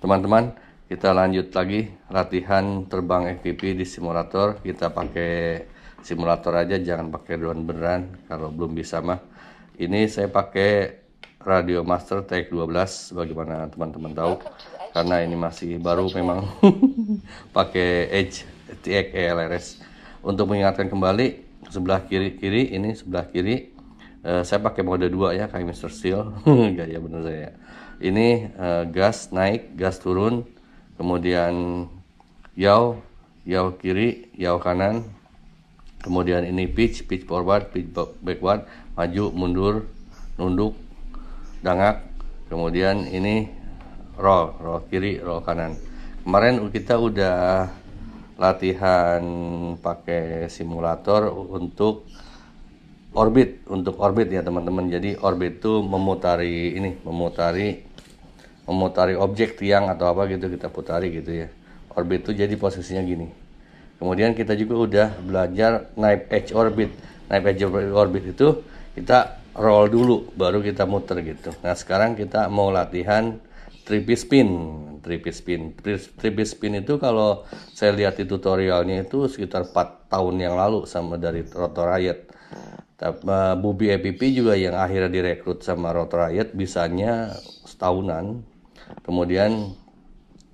teman-teman kita lanjut lagi latihan terbang FPV di simulator kita pakai simulator aja jangan pakai drone beneran kalau belum bisa mah ini saya pakai Radio Master TX12 bagaimana teman-teman tahu karena ini masih baru memang pakai Edge TX ELRS untuk mengingatkan kembali sebelah kiri kiri ini sebelah kiri uh, saya pakai mode 2 ya kayak Mr. Steel gaya bener saya ini uh, gas naik gas turun kemudian yaw yaw kiri yaw kanan kemudian ini pitch pitch forward pitch backward maju mundur nunduk dangak kemudian ini roll roll kiri roll kanan kemarin kita udah latihan pakai simulator untuk orbit untuk orbit ya teman-teman jadi orbit itu memutari ini memutari memutari objek tiang atau apa gitu kita putari gitu ya orbit itu jadi posisinya gini kemudian kita juga udah belajar naik edge orbit naik edge orbit itu kita roll dulu baru kita muter gitu nah sekarang kita mau latihan trippy spin trippy spin trippy spin itu kalau saya lihat di tutorialnya itu sekitar 4 tahun yang lalu sama dari Rotor Riot Eh, Bubi EPP juga yang akhirnya direkrut sama Road Riot bisanya setahunan. Kemudian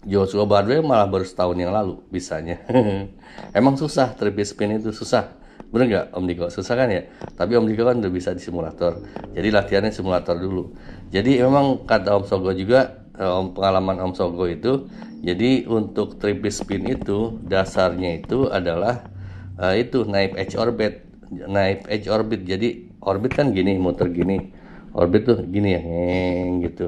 Joshua Bardwell malah baru setahun yang lalu bisanya. Emang susah trip spin itu susah. Bener nggak Om Diko? Susah kan ya? Tapi Om Diko kan udah bisa di simulator. Jadi latihannya simulator dulu. Jadi memang kata Om Sogo juga eh, Om pengalaman Om Sogo itu. Jadi untuk trip spin itu dasarnya itu adalah uh, itu naik edge orbit naik edge orbit jadi orbit kan gini muter gini orbit tuh gini ya ngeng, gitu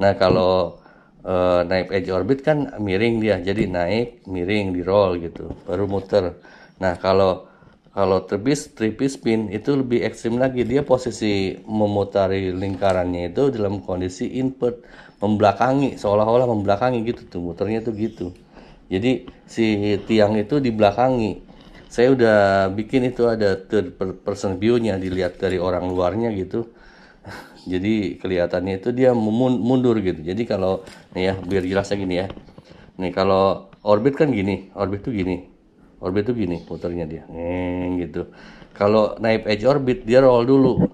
nah kalau uh, naik edge orbit kan miring dia jadi naik miring di roll gitu baru muter nah kalau kalau tripis tripis spin itu lebih ekstrim lagi dia posisi memutari lingkarannya itu dalam kondisi input membelakangi seolah-olah membelakangi gitu tuh muternya tuh gitu jadi si tiang itu dibelakangi saya udah bikin itu ada third person view-nya dilihat dari orang luarnya gitu jadi kelihatannya itu dia mundur gitu jadi kalau nih ya biar jelasnya gini ya nih kalau orbit kan gini orbit tuh gini orbit tuh gini puternya dia nih gitu kalau naik edge orbit dia roll dulu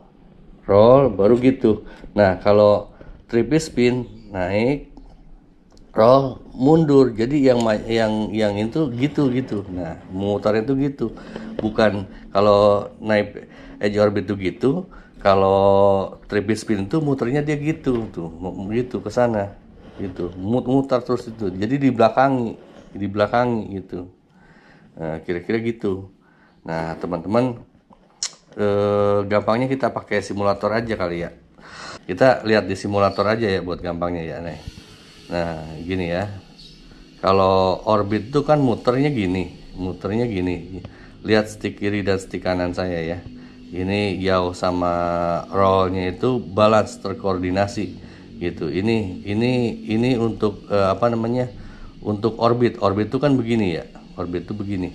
roll baru gitu nah kalau triple spin naik roh mundur jadi yang yang yang itu gitu gitu nah mutarnya itu gitu bukan kalau naik edge orbit itu gitu kalau trip spin itu muternya dia gitu tuh gitu ke sana gitu mut mutar terus itu jadi di belakang di belakang gitu nah, kira-kira gitu nah teman-teman eh, gampangnya kita pakai simulator aja kali ya kita lihat di simulator aja ya buat gampangnya ya nih Nah, gini ya. Kalau orbit itu kan muternya gini, muternya gini. Lihat stick kiri dan stick kanan saya ya. Ini yaw sama rollnya itu balance terkoordinasi gitu. Ini ini ini untuk uh, apa namanya? Untuk orbit. Orbit itu kan begini ya. Orbit itu begini.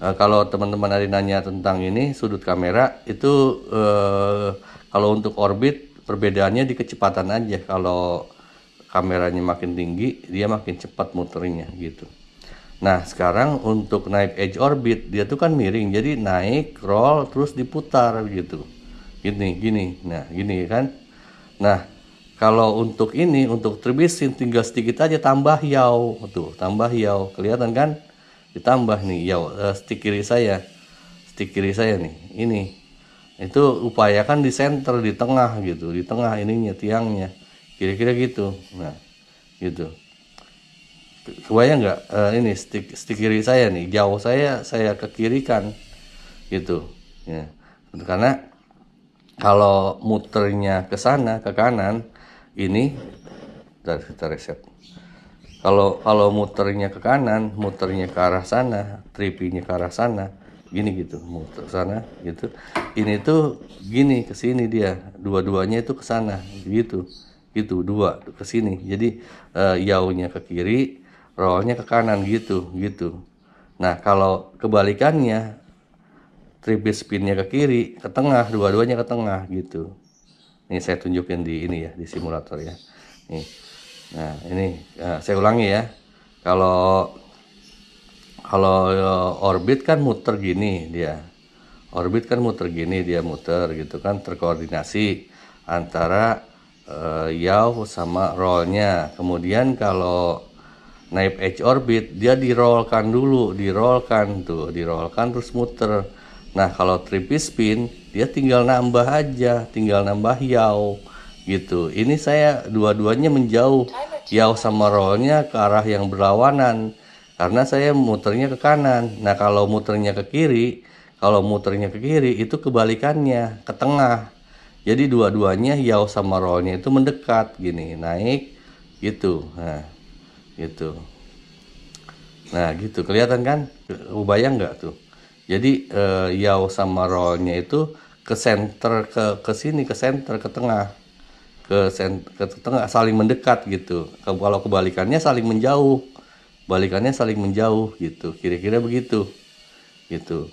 Eh, kalau teman-teman ada nanya tentang ini sudut kamera itu uh, kalau untuk orbit perbedaannya di kecepatan aja. Kalau kameranya makin tinggi dia makin cepat muternya gitu nah sekarang untuk naik edge orbit dia tuh kan miring jadi naik roll terus diputar gitu gini gini nah gini kan nah kalau untuk ini untuk tribisin tinggal sedikit aja tambah yaw tuh tambah yaw. kelihatan kan ditambah nih yaw, uh, eh, stick kiri saya stick kiri saya nih ini itu upayakan di center di tengah gitu di tengah ininya tiangnya kira-kira gitu nah gitu kebayang nggak uh, ini stick stick kiri saya nih jauh saya saya ke kiri kan gitu ya karena kalau muternya ke sana ke kanan ini dari kita reset kalau kalau muternya ke kanan muternya ke arah sana tripinya ke arah sana gini gitu muter sana gitu ini tuh gini ke sini dia dua-duanya itu ke sana gitu gitu dua ke sini jadi uh, yaunya ke kiri rollnya ke kanan gitu gitu nah kalau kebalikannya trip spinnya ke kiri ke tengah dua-duanya ke tengah gitu ini saya tunjukin di ini ya di simulator ya nih nah ini uh, saya ulangi ya kalau kalau eh, orbit kan muter gini dia orbit kan muter gini dia muter gitu kan terkoordinasi antara uh, eh, yaw sama rollnya kemudian kalau naik edge orbit dia dirolkan dulu dirolkan tuh dirolkan terus muter nah kalau tripis spin dia tinggal nambah aja tinggal nambah yaw gitu ini saya dua-duanya menjauh yaw sama rollnya ke arah yang berlawanan karena saya muternya ke kanan nah kalau muternya ke kiri kalau muternya ke kiri itu kebalikannya ke tengah jadi dua-duanya yaw sama rollnya itu mendekat gini naik gitu nah gitu nah gitu kelihatan kan Ubayang nggak tuh jadi uh, eh, yaw sama rollnya itu ke center ke ke sini ke center ke tengah ke center, ke tengah saling mendekat gitu kalau kebalikannya saling menjauh balikannya saling menjauh gitu kira-kira begitu gitu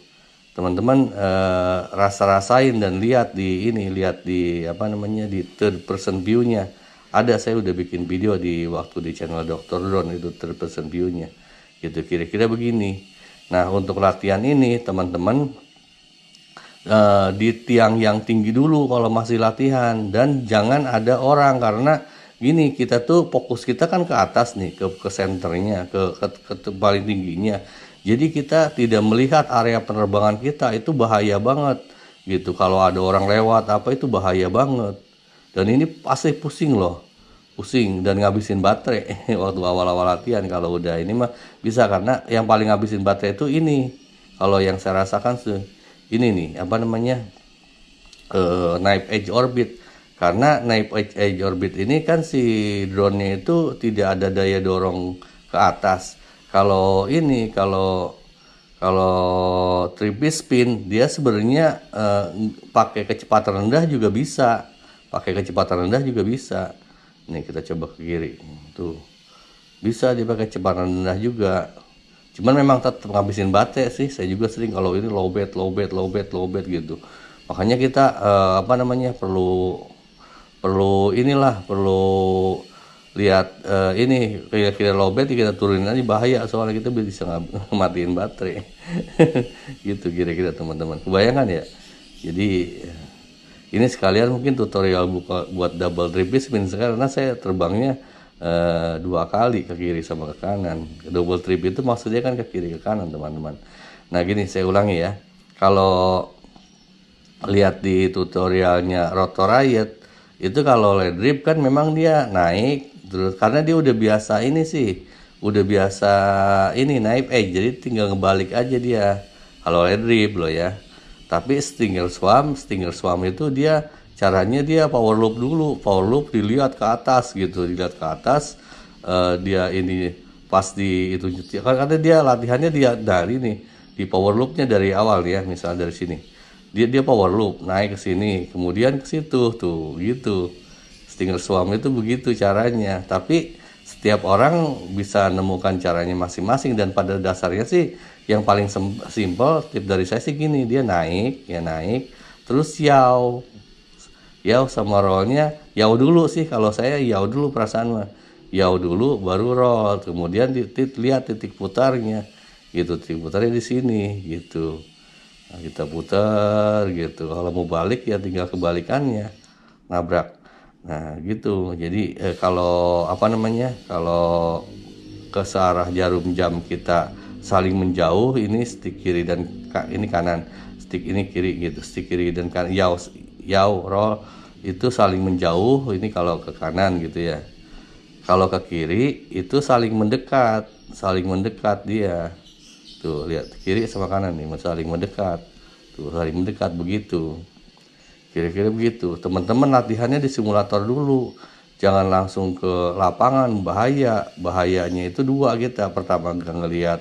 teman-teman eh, rasa-rasain dan lihat di ini lihat di apa namanya di third person view-nya ada saya udah bikin video di waktu di channel Dr. Don itu third person view-nya gitu kira-kira begini nah untuk latihan ini teman-teman eh, di tiang yang tinggi dulu kalau masih latihan dan jangan ada orang karena gini kita tuh fokus kita kan ke atas nih ke ke senternya ke, ke ke, ke paling tingginya jadi kita tidak melihat area penerbangan kita itu bahaya banget gitu. Kalau ada orang lewat apa itu bahaya banget. Dan ini pasti pusing loh. Pusing dan ngabisin baterai waktu awal-awal latihan kalau udah ini mah bisa karena yang paling ngabisin baterai itu ini. Kalau yang saya rasakan sih ini nih apa namanya? Uh, eh, knife edge orbit karena naik edge orbit ini kan si drone-nya itu tidak ada daya dorong ke atas kalau ini kalau kalau triple spin dia sebenarnya eh, pakai kecepatan rendah juga bisa pakai kecepatan rendah juga bisa nih kita coba ke kiri tuh bisa dipakai kecepatan rendah juga cuman memang tetap ngabisin baterai sih saya juga sering kalau ini low bed low bed low bed low bed gitu makanya kita eh, apa namanya perlu perlu inilah perlu lihat uh, ini kira-kira lobet kita turunin aja bahaya soalnya kita bisa matiin baterai gitu kira-kira teman-teman kebayangan ya jadi eh, ini sekalian mungkin tutorial buka buat double drip spin karena saya terbangnya uh, dua kali ke kiri sama ke kanan double trip itu maksudnya kan ke kiri ke kanan teman-teman nah gini saya ulangi ya kalau lihat di tutorialnya rotor riot itu kalau ledrip kan memang dia naik gitu karena dia udah biasa ini sih udah biasa ini naik eh jadi tinggal ngebalik aja dia kalau air loh ya tapi stinger swam stinger swam itu dia caranya dia power loop dulu power loop dilihat ke atas gitu dilihat ke atas uh, dia ini pas di itu kan karena dia latihannya dia dari nih di power loopnya dari awal ya misalnya dari sini dia dia power loop naik ke sini kemudian ke situ tuh gitu single suami itu begitu caranya tapi setiap orang bisa nemukan caranya masing-masing dan pada dasarnya sih yang paling simpel tip dari saya sih gini dia naik ya naik terus yau yau sama rollnya yau dulu sih kalau saya yau dulu perasaan mah yau dulu baru roll kemudian titik, lihat titik putarnya gitu titik putarnya di sini gitu nah, kita putar gitu kalau mau balik ya tinggal kebalikannya nabrak Nah, gitu. Jadi eh, kalau apa namanya? Kalau ke searah jarum jam kita saling menjauh, ini stick kiri dan ini kanan. Stick ini kiri gitu, stick kiri dan kanan. Yau yau roll itu saling menjauh, ini kalau ke kanan gitu ya. Kalau ke kiri itu saling mendekat, saling mendekat dia. Tuh, lihat kiri sama kanan nih saling mendekat. Tuh, saling mendekat begitu. Kira-kira begitu. Teman-teman latihannya di simulator dulu. Jangan langsung ke lapangan, bahaya. Bahayanya itu dua kita. Pertama kita ngelihat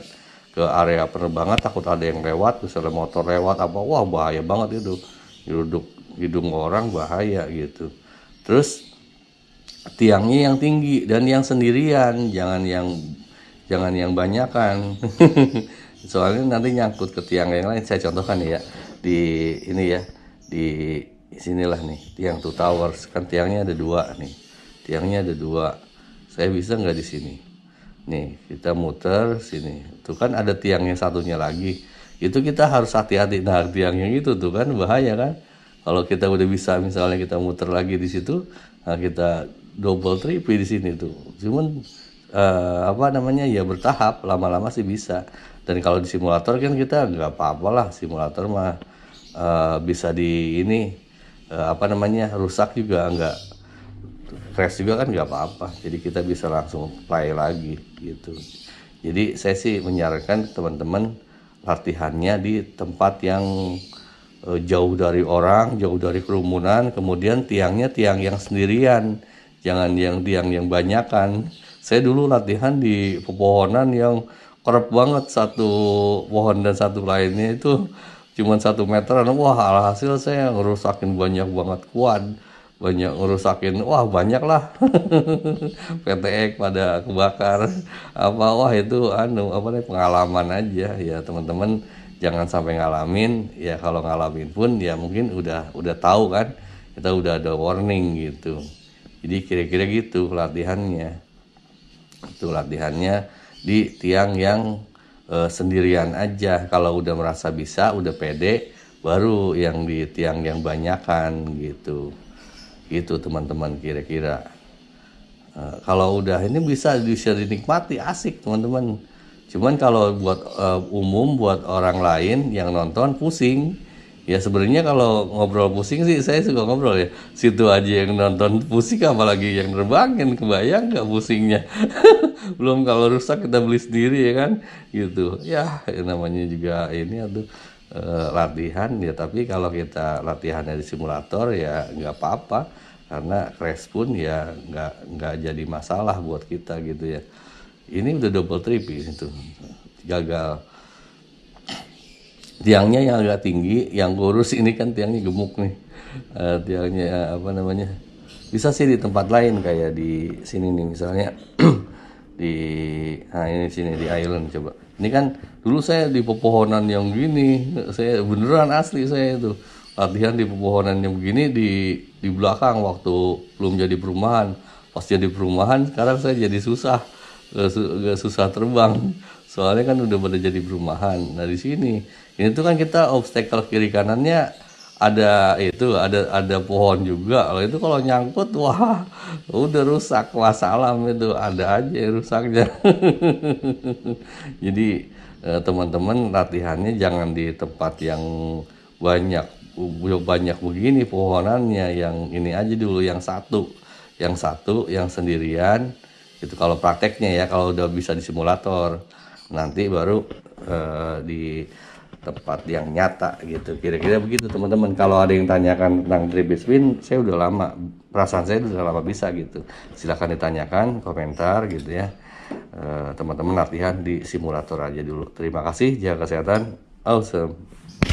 ke area penerbangan takut ada yang lewat, misalnya motor lewat apa, wah bahaya banget itu. Duduk hidung orang bahaya gitu. Terus tiangnya yang tinggi dan yang sendirian, jangan yang jangan yang banyakan. Soalnya nanti nyangkut ke tiang yang lain. Saya contohkan ya di ini ya di sinilah nih tiang two towers kan tiangnya ada dua nih tiangnya ada dua saya bisa nggak di sini nih kita muter sini tuh kan ada tiangnya satunya lagi itu kita harus hati-hati nah tiangnya itu tuh kan bahaya kan kalau kita udah bisa misalnya kita muter lagi di situ nah kita double triple di sini tuh cuman uh, apa namanya ya bertahap lama-lama sih bisa dan kalau di simulator kan kita nggak apa-apa lah simulator mah uh, bisa di ini Eh, apa namanya rusak juga nggak crash juga kan nggak apa-apa jadi kita bisa langsung play lagi gitu jadi saya sih menyarankan teman-teman latihannya di tempat yang eh, jauh dari orang, jauh dari kerumunan, kemudian tiangnya tiang yang sendirian, jangan yang tiang yang banyakan. Saya dulu latihan di pepohonan yang kerap banget satu pohon dan satu lainnya itu cuma satu meteran wah alhasil saya ngerusakin banyak banget kuat banyak ngerusakin wah banyak lah PTX pada kebakar apa wah itu anu apa nih pengalaman aja ya teman-teman jangan sampai ngalamin ya kalau ngalamin pun ya mungkin udah udah tahu kan kita udah ada warning gitu jadi kira-kira gitu latihannya itu latihannya di tiang yang e, sendirian aja kalau udah merasa bisa udah pede baru yang di tiang yang banyakan gitu gitu teman-teman kira-kira e, kalau udah ini bisa bisa dinikmati asik teman-teman cuman kalau buat e, umum buat orang lain yang nonton pusing ya sebenarnya kalau ngobrol pusing sih saya suka ngobrol ya situ aja yang nonton pusing apalagi yang terbangin kebayang nggak pusingnya belum kalau rusak kita beli sendiri ya kan gitu ya namanya juga ini aduh e, latihan ya tapi kalau kita latihannya di simulator ya nggak apa-apa karena crash pun ya nggak nggak jadi masalah buat kita gitu ya ini udah double trip itu gagal tiangnya yang agak tinggi yang kurus ini kan tiangnya gemuk nih uh, tiangnya apa namanya bisa sih di tempat lain kayak di sini nih misalnya di nah ini sini di Island coba ini kan dulu saya di pepohonan yang gini saya beneran asli saya itu latihan di pepohonan yang begini di di belakang waktu belum jadi perumahan pas jadi perumahan sekarang saya jadi susah gak, gak susah terbang soalnya kan udah pada jadi perumahan nah di sini ini tuh kan kita obstacle kiri kanannya ada itu ada ada pohon juga kalau itu kalau nyangkut wah udah rusak wassalam itu ada aja rusaknya jadi eh, teman-teman latihannya jangan di tempat yang banyak banyak begini pohonannya yang ini aja dulu yang satu yang satu yang sendirian itu kalau prakteknya ya kalau udah bisa di simulator nanti baru uh, di tempat yang nyata gitu kira-kira begitu teman-teman kalau ada yang tanyakan tentang drip spin saya udah lama perasaan saya udah lama bisa gitu silahkan ditanyakan komentar gitu ya eh, teman-teman latihan di simulator aja dulu terima kasih jaga kesehatan awesome